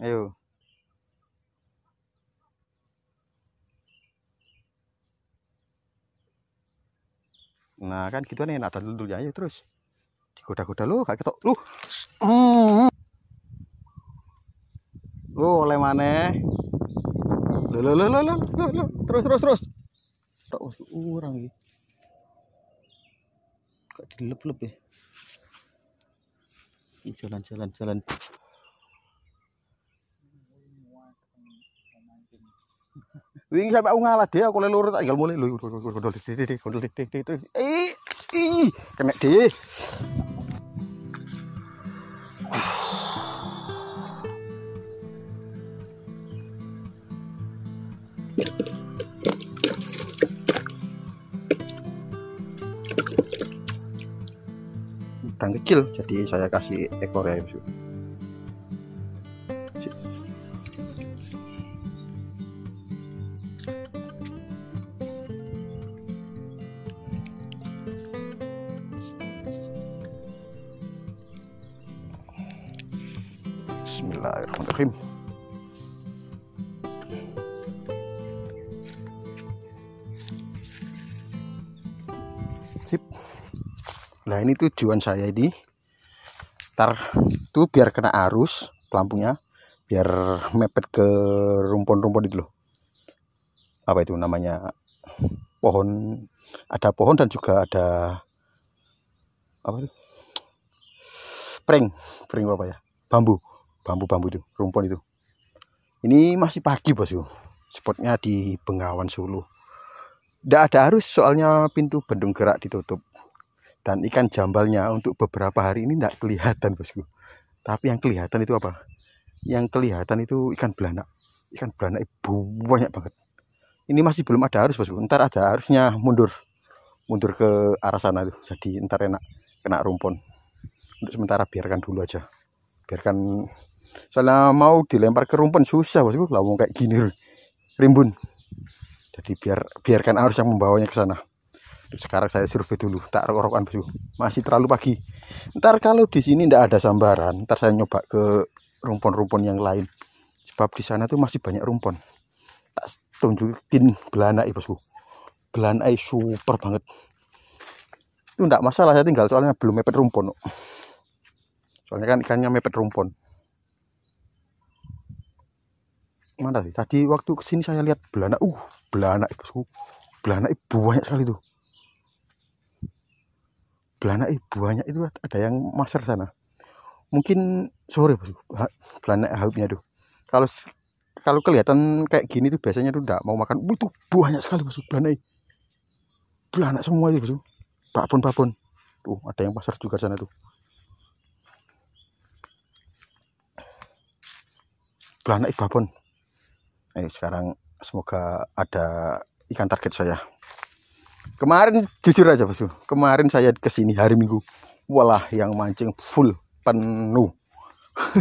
Ayo. Nah kan gitu nih, natal dulu aja ya, terus. digoda kuda lu, kayak ketok. Lu. Lu oleh mana? Lu lu lu lu lu lu terus terus terus. Tak usah orang gitu. kayak dilep-lep ya? Jalan-jalan jalan. jalan, jalan. Wingi sampe aku ngalah dhewe aku lelur tak tinggal mule lho. Gondol dik gondol dik dik. Eh, ih, kena dhewe. udang kecil jadi saya kasih ekor ya, ayam tujuan saya ini tar itu biar kena arus pelampungnya biar mepet ke rumpun-rumpun itu loh apa itu namanya pohon ada pohon dan juga ada apa itu pring pring apa ya bambu bambu bambu itu rumpun itu ini masih pagi bosku spotnya di Bengawan Solo tidak ada arus soalnya pintu bendung gerak ditutup dan ikan jambalnya untuk beberapa hari ini tidak kelihatan bosku tapi yang kelihatan itu apa yang kelihatan itu ikan belanak ikan belanak ibu banyak banget ini masih belum ada arus bosku ntar ada arusnya mundur mundur ke arah sana tuh jadi ntar enak kena rumpon untuk sementara biarkan dulu aja biarkan soalnya mau dilempar ke rumpon susah bosku lawung kayak gini rimbun jadi biar biarkan arus yang membawanya ke sana sekarang saya survei dulu tak rokokan bosku masih terlalu pagi ntar kalau di sini ndak ada sambaran ntar saya nyoba ke rumpon-rumpon yang lain sebab di sana tuh masih banyak rumpon tak tunjukin belanai bosku belanai super banget itu ndak masalah saya tinggal soalnya belum mepet rumpon soalnya kan ikannya mepet rumpon mana sih tadi waktu kesini saya lihat belanak uh belanak bosku belanak banyak sekali tuh belanak buahnya itu ada yang master sana mungkin sore bosku belanak haupnya tuh kalau kalau kelihatan kayak gini tuh biasanya tuh enggak mau makan uh, itu banyak sekali bosku belanak belanak semua itu bosku pak pun tuh ada yang pasar juga sana tuh belanak babon eh sekarang semoga ada ikan target saya Kemarin jujur aja bosku, kemarin saya kesini hari Minggu, walah yang mancing full penuh.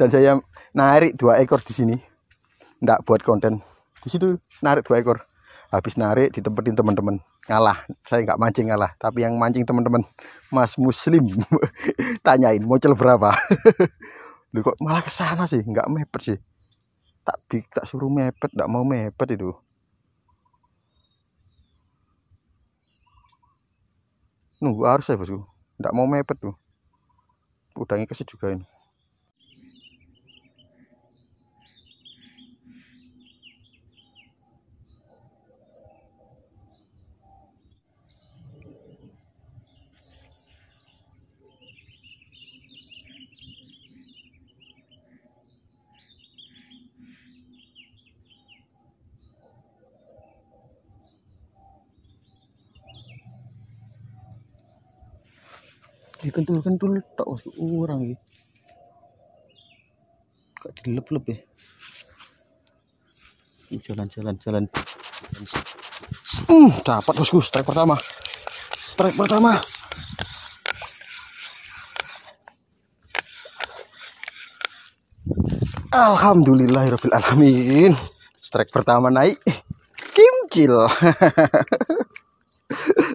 Dan saya narik dua ekor di sini, ndak buat konten. Di situ narik dua ekor, habis narik ditempetin teman-teman ngalah saya nggak mancing ngalah tapi yang mancing teman-teman Mas Muslim tanyain mocel berapa lu kok malah kesana sih nggak mepet sih tak tak suruh mepet nggak mau mepet itu nunggu arus ya bosku tidak mau mepet tuh udangnya kasih juga ini dikentul-kentul tak usuk orang ya kak dilep-lep ya jalan-jalan jalan uh, dapat bosku strike pertama strike pertama alamin. strike pertama naik kimcil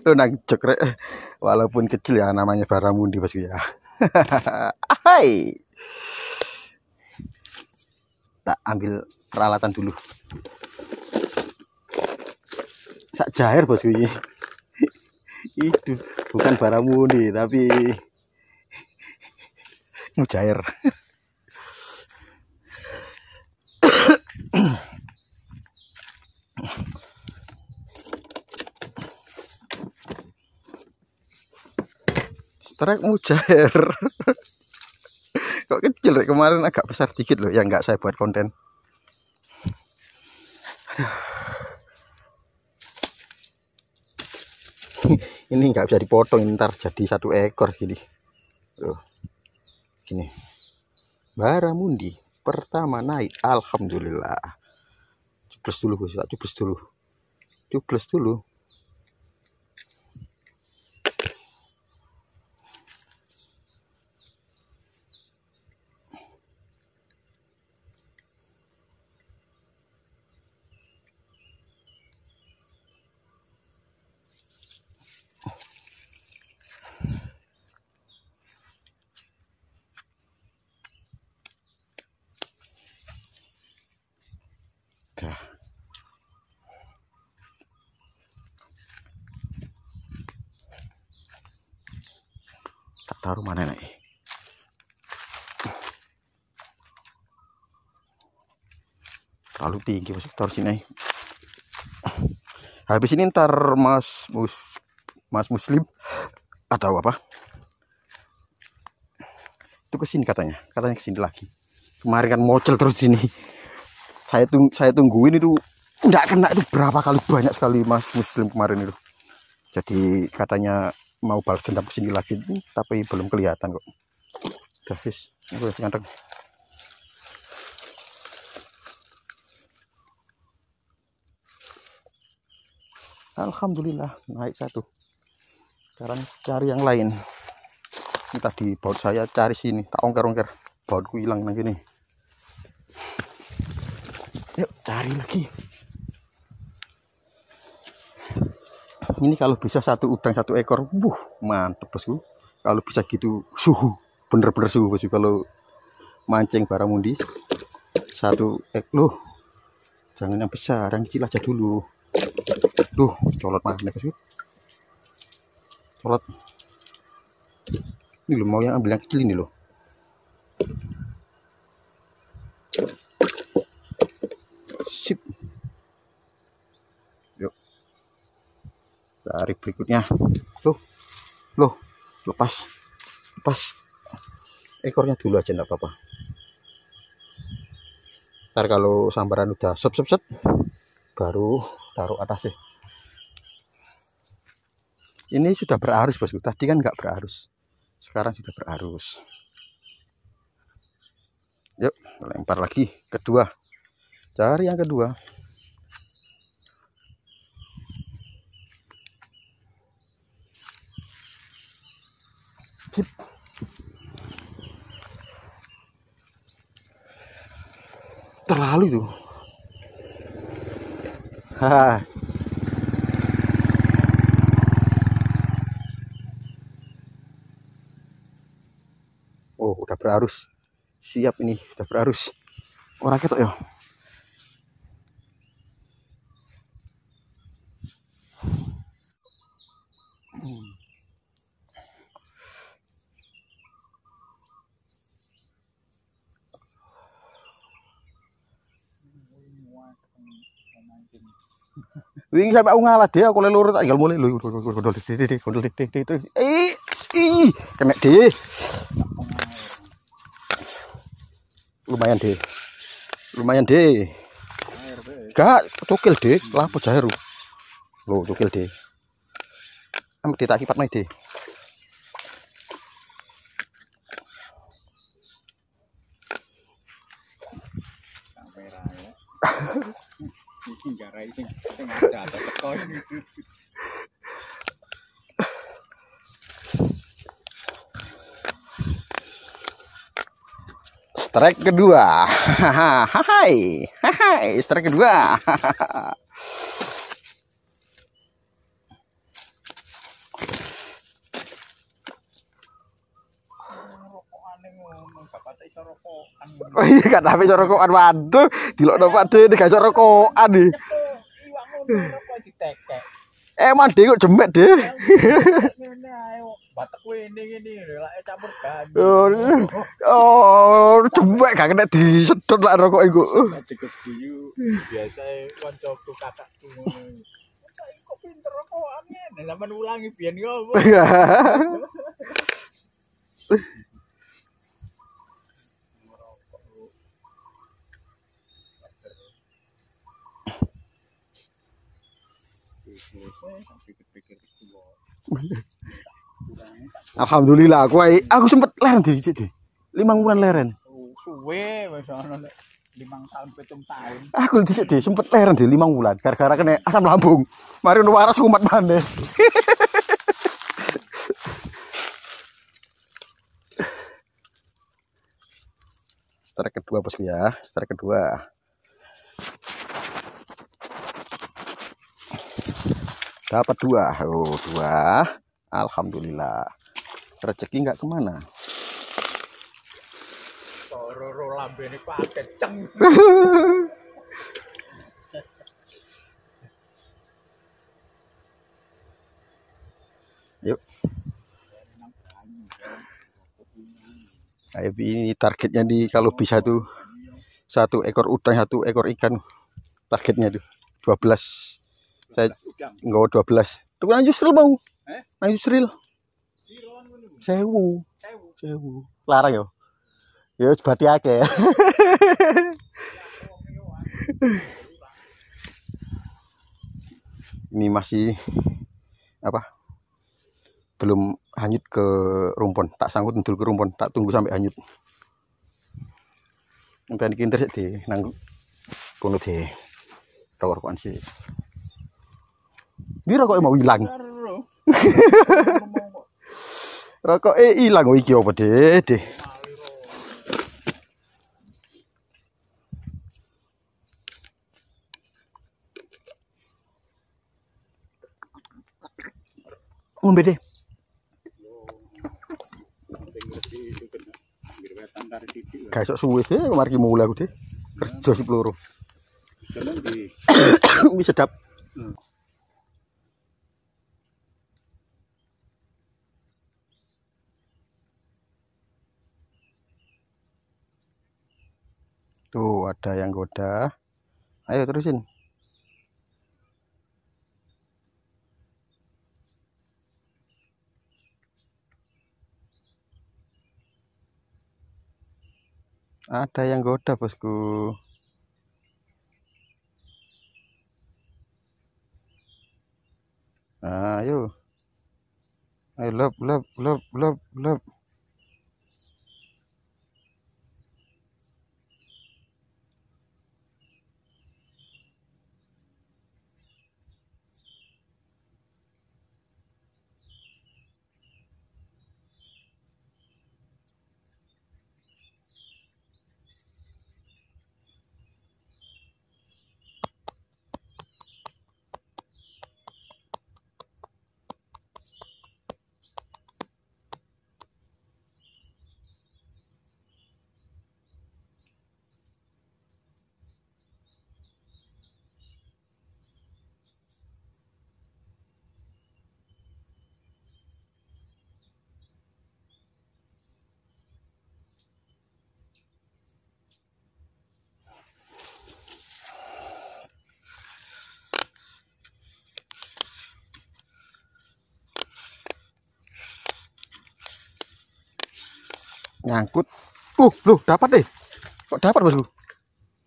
nang cekrek Walaupun kecil ya namanya Baramundi bosku ya. Hai. Tak ambil peralatan dulu. Sak jahir bosku ini. Itu bukan Baramundi tapi mujair. trek mujair kok kecil Rek. kemarin agak besar dikit loh yang nggak saya buat konten Aduh. ini nggak bisa dipotong ntar jadi satu ekor gini loh gini Mundi pertama naik alhamdulillah Cuplus dulu gue cuplus dulu Cuplus dulu tinggi masuk taruh sini habis ini ntar mas mus mas muslim atau apa itu kesini katanya katanya kesini lagi kemarin kan mocel terus sini saya tung saya tungguin itu nggak kena itu berapa kali banyak sekali mas muslim kemarin itu jadi katanya mau balas dendam kesini lagi tapi belum kelihatan kok Davis, gue sekarang Alhamdulillah naik satu sekarang cari yang lain ini tadi baut saya cari sini tak ongker-ongker bautku hilang lagi nih yuk cari lagi ini kalau bisa satu udang satu ekor buh mantep bosku kalau bisa gitu suhu bener-bener suhu bosku kalau mancing mundi, satu ek loh jangan yang besar yang kecil aja dulu Duh, colot mah nek sih. Colot. Ini lo mau yang ambil yang kecil ini lo Sip. Yuk. Tarik berikutnya. Tuh. Loh, lepas. Lepas. Ekornya dulu aja enggak apa-apa. Ntar kalau sambaran udah sep sep sep baru taruh atas sih. ini sudah berarus bosku tadi kan nggak berarus sekarang sudah berarus yuk lempar lagi kedua cari yang kedua Sip. terlalu tuh oh, udah berarus. Siap ini, udah berarus. Ora ketok ya. wingi sampe aku ngalah dhe aku lelur tak tinggal muni lho gondol titik gondol titik titik eh ih kena dhe lumayan dhe lumayan dhe gak tukil dhe lah pojahe lho tukil dhe ambek ditak kipat mai iki nggarai sing sing ada teko. Strike kedua. hahaha, Hai. Hai, strike kedua. hahaha. Oh iya gak tapi corokan waduh Dilok dapat deh ini gak corokan nih Emang deh kok jemek deh Oh jemek gak kena disedot lah rokok itu Biasanya kakakku ulangi Alhamdulillah aku ay, aku sempet leren di sini, lima bulan leren. Suwe wis limang tahun tahun. Aku di sini sempet leren di lima bulan gara-gara kena asam lambung. Mari nu waras kumat mana? Strike kedua bosku ya, strike kedua. dapat dua oh dua alhamdulillah rezeki nggak kemana oh, yuk Ayo ini targetnya di kalau bisa tuh satu ekor udang satu ekor ikan targetnya tuh 12 saya nggak 12 itu kan justril bang eh? nah justril sewu sewu larang yo yo sebati ake ini masih apa belum hanyut ke rumpon tak sanggup tentu ke rumpon tak tunggu sampai hanyut nanti kinter sih nang kuno sih rokok sih Di rokok mau hilang. rokok eh hilang oh iki apa deh deh. Ngombe deh. Gak sok suwe sih, kemarin mulai aku deh. Kerja sepuluh. Ini sedap. Hmm. tuh ada yang goda ayo terusin ada yang goda bosku ayo ayo lop lop lop lop lop nyangkut uh loh dapat deh kok dapat bosku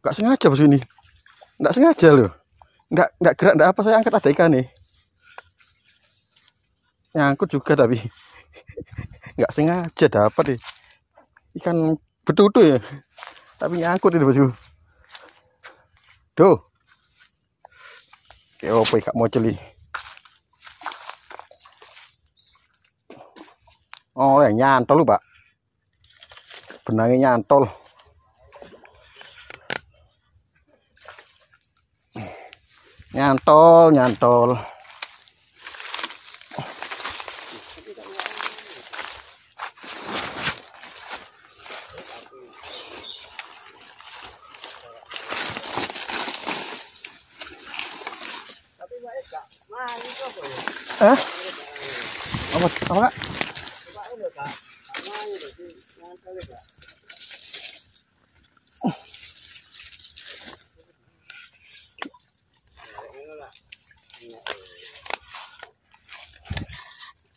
gak sengaja bosku ini nggak sengaja loh nggak nggak gerak nggak apa saya angkat ada ikan nih nyangkut juga tapi nggak sengaja dapat deh ikan betutu ya tapi nyangkut ini bosku Duh. Ya opo kak mau celi. Oh, nyantol lu, Pak benangnya nyantol nyantol nyantol Eh? Apa? Apa?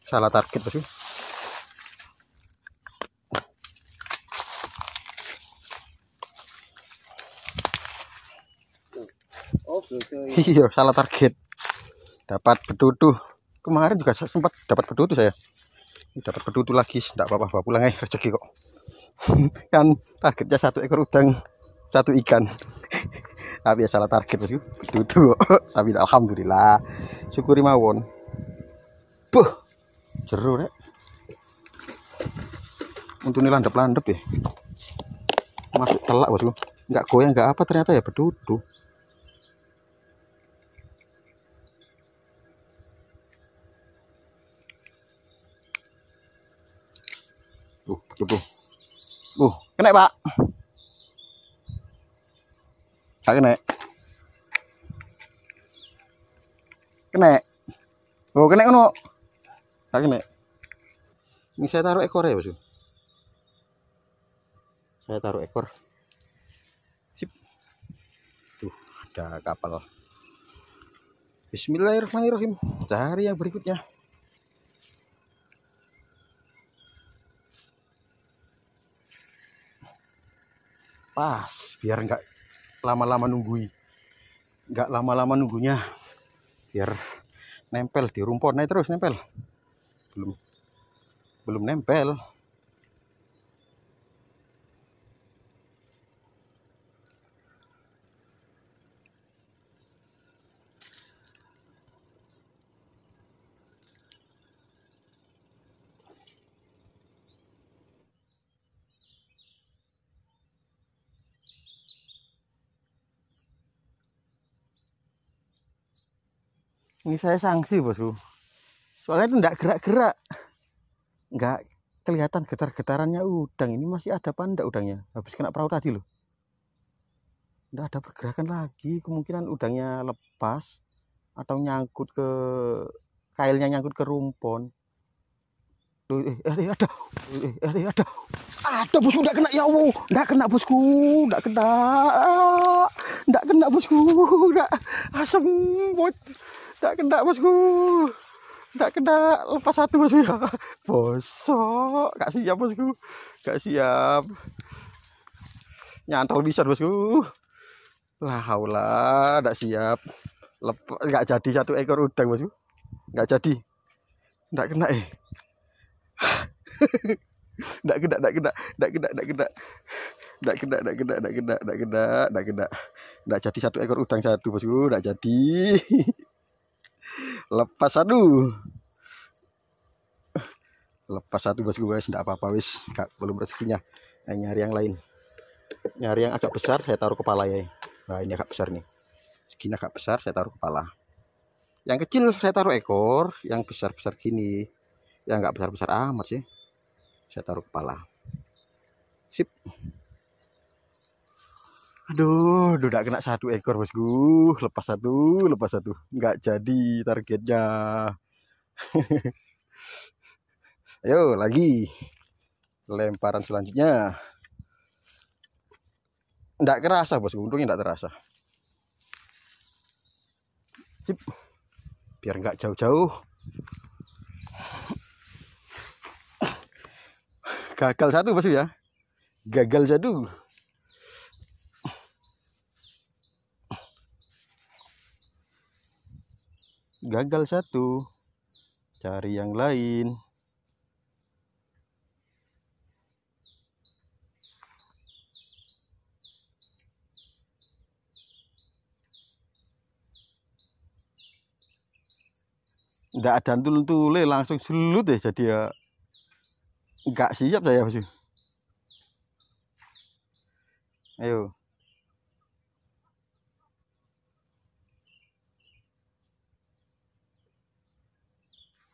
salah target pasti oh, iya salah target dapat bedudu kemarin juga sempat dapat bedudu saya dapat bedudu lagi tidak apa-apa bawa pulang eh rezeki kok kan targetnya satu ekor udang satu ikan tapi ya salah target bedudu tapi alhamdulillah syukuri mawon buh jeruk rek untuk ini landep-landep ya masuk telak bosku nggak goyang nggak apa ternyata ya bedudu uh bedudu uh kena pak tak kena tak kena Ini saya taruh ekor ya bosku. Saya taruh ekor. Sip. Tuh ada kapal. Bismillahirrahmanirrahim. Cari yang berikutnya. Pas, biar enggak lama-lama nunggui. enggak lama-lama nunggunya. Biar nempel di rumput. Naik terus nempel belum belum nempel Ini saya sanksi bosku soalnya itu enggak gerak-gerak enggak kelihatan getar-getarannya udang ini masih ada apa enggak udangnya habis kena perahu tadi loh enggak ada pergerakan lagi kemungkinan udangnya lepas atau nyangkut ke kailnya nyangkut ke rumpon eh, eh, eh ada, eh, eh, ada, eh, ada bosku, enggak kena ya Allah, enggak kena bosku, enggak kena, enggak kena bosku, enggak asem bot. tidak kena bosku tidak kena lepas satu bosku ya bosok gak siap bosku gak siap nyantol bisa bosku lah haula gak siap lepas gak jadi satu ekor udang bosku gak jadi gak kena eh gak kena gak kena gak kena gak kena gak kena gak kena gak kena gak kena gak kena gak jadi satu ekor udang satu bosku gak jadi lepas aduh lepas satu bosku guys tidak apa-apa wis gak, belum rezekinya nah, nyari yang lain nyari yang agak besar saya taruh kepala ya nah ini agak besar nih segini agak besar saya taruh kepala yang kecil saya taruh ekor yang besar-besar gini yang nggak besar-besar amat sih saya taruh kepala sip Aduh, udah kena satu ekor bosku. Lepas satu, lepas satu. Nggak jadi targetnya. Ayo lagi. Lemparan selanjutnya. Nggak kerasa bosku, untungnya nggak terasa. Sip. Biar nggak jauh-jauh. Gagal satu bosku ya. Gagal jatuh. gagal satu cari yang lain nggak ada tule langsung selut deh jadi ya nggak siap saya sih ayo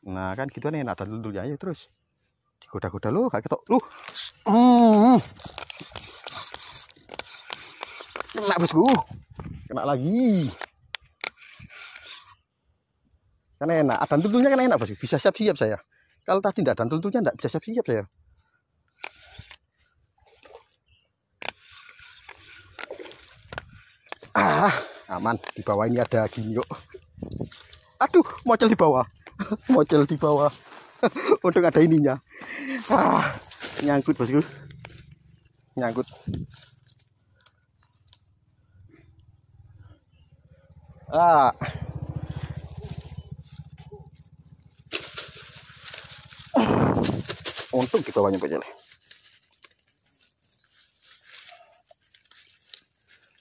Nah kan gitu nih, nak dulu aja ya. terus. Digoda-goda lu, kayak ketok lu. Hmm. Kena bosku, kena lagi. karena enak, ada tentunya kan enak bosku, bisa siap-siap saya. Kalau tadi tidak ada tentunya tidak bisa siap-siap saya. Ah, aman. Di bawah ini ada gini kok. Aduh, mocel di bawah mocel di bawah untuk ada ininya ah nyangkut bosku nyangkut ah untung di bawahnya bocel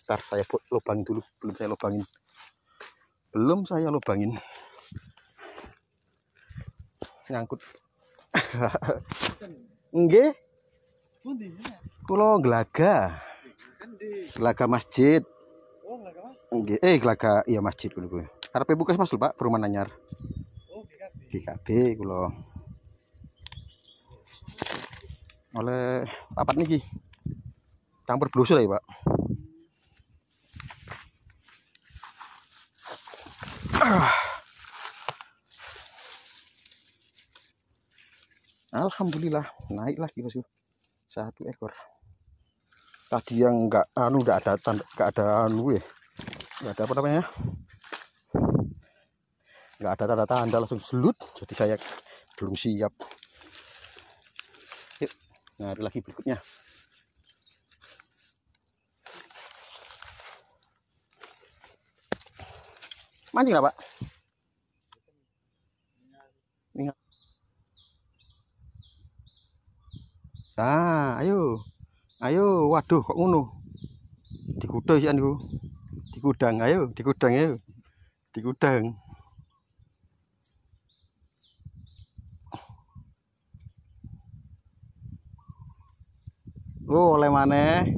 ntar saya buat lubang dulu belum saya lubangin belum saya lubangin nyangkut nggih kulo gelaga gelaga masjid oh eh gelaga iya masjid kulo kuwi arepe puskesmas masuk Pak perumahan anyar oh GKB GKB kula oleh papat niki campur blusur ya Pak Ah Alhamdulillah naik lagi bosku satu ekor tadi yang enggak anu enggak ada tanda enggak ada anu ya enggak ada apa namanya enggak ada tanda-tanda langsung selut jadi saya belum siap yuk nyari lagi berikutnya mancing lah pak Nah, ayo. Ayo, waduh kok ngono. Dikutuh sik niku. Dikudang, ayo, dikudang Dikudang. Oh, oleh maneh.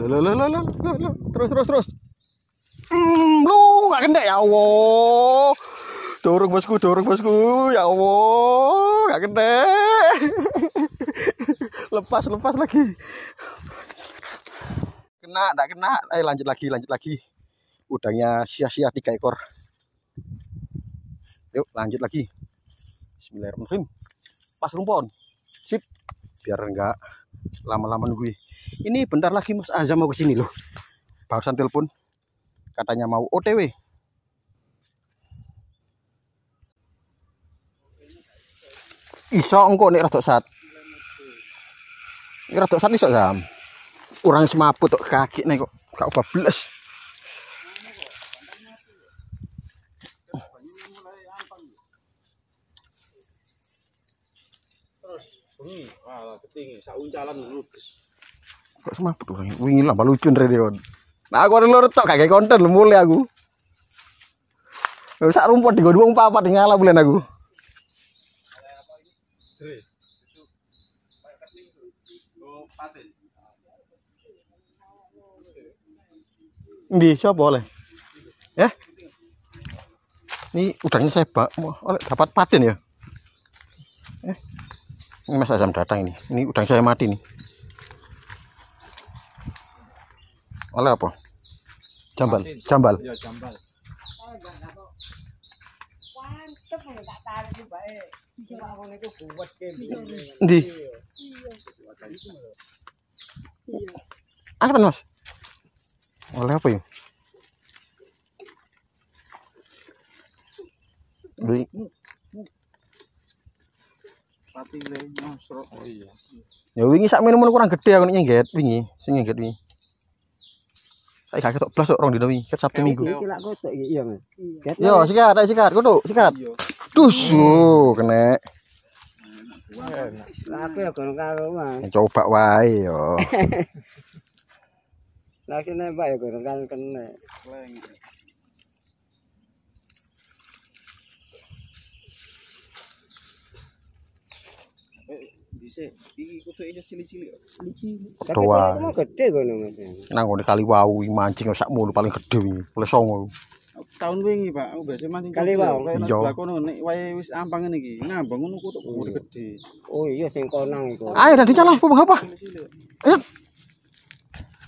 Lo lo lo lho lho lho terus terus terus. Hmm, lu gak kendek ya Allah. Dorong bosku, dorong bosku. Ya Allah, gak kendek. lepas lepas lagi kena tak kena eh lanjut lagi lanjut lagi udangnya sia-sia tiga ekor yuk lanjut lagi Bismillahirrahmanirrahim pas rumpon sip biar enggak lama-lama nungguin. ini bentar lagi Mas Azam mau kesini loh barusan telepon katanya mau OTW iso engko nek rodok sat sani sok sam orang semaput tok kaki nih kok kau bablas bengi wah ketinggi sauncalan ludes kok semaput orang ya? wingi lah lucu nredeon nah aku ada lor tok kayak konten lu mulai aku usah rumput di papa tinggal lah, bulan aku Di coba boleh. Ya. Ini udangnya saya bak, oleh dapat patin ya. Eh. Ini Mas jam datang ini. Ini udang saya mati nih. Oleh apa? Jambal, patin. jambal. Iya, ya, jambal. Eh. Iya. Di. Iya. Ada apa, Mas? oleh apa ya beli tapi oh iya ya wingi sak minum kurang gede aku nyengget wingi sing nyengget wingi saya gak ketok blas orang dino wingi ket Sabtu Minggu iya, yo sikat tak sikat kudu sikat iya. dus kena aku ya karo coba wae yo Lagi nembak ya gue kan kena. Dua. gede gue nih Nang gue kali wau mancing sak paling gede wih. Oleh songo. Tahun wingi pak, aku biasa mancing kali wau. Iya. Kalau nih wae wis ampang ini gini. Nah bangun gede. Oh iya singkong nang itu. Ayo nanti jalan apa? Ayo.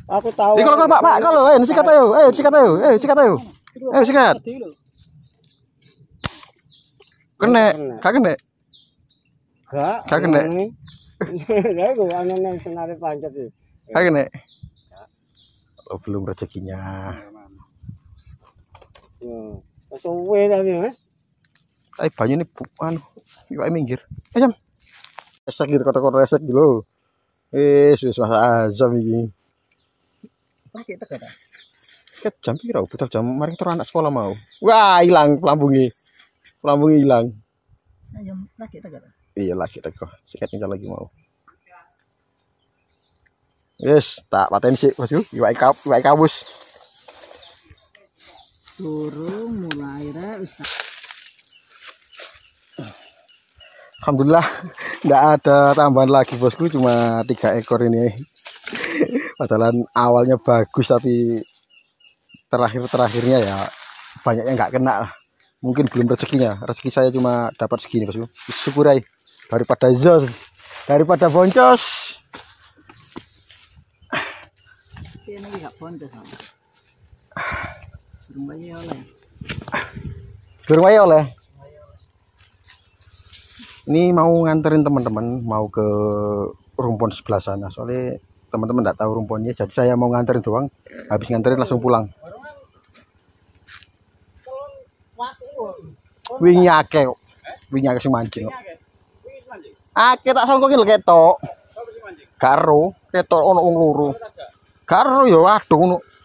Aku tahu. Di eh, kalau Pak, Pak, kalau ayo eh, sikat ayo. Ayo eh, sikat ayo. Ayo sikat ayo. Ayo sikat. Kena, kak kena Gak. Kak kene. Lah gua anene senari pancet sih. Kak kena kalau anu oh, belum rezekinya. Hmm. Suwe tapi, Mas. Tapi banyu ini bukan, iwak minggir. Ayo, jam. Esek gitu kota-kota esek dulu. Eh, sudah azam ini kita ada. jam piro? Butuh jam mari anak sekolah mau. Wah, hilang pelambungi. Pelambungi hilang. lagi nah, Iya, lagi tak kok. Sikat tinggal lagi mau. Yes, tak paten sih, Mas Iwak kap, iwak kabus. Turu mulai re. Alhamdulillah enggak ada tambahan lagi bosku cuma tiga ekor ini padahal awalnya bagus tapi terakhir-terakhirnya ya banyak yang nggak kena lah mungkin belum rezekinya rezeki saya cuma dapat segini bosku Syukurai daripada zos daripada boncos ini gak oleh oleh ini mau nganterin teman-teman mau ke rumpun sebelah sana soalnya teman-teman nggak tahu rumponnya, jadi saya mau nganterin doang habis nganterin langsung pulang wingi akeh wingi akeh sing mancing akeh tak songkokin ketok karo ketok ono wong karo ya waduh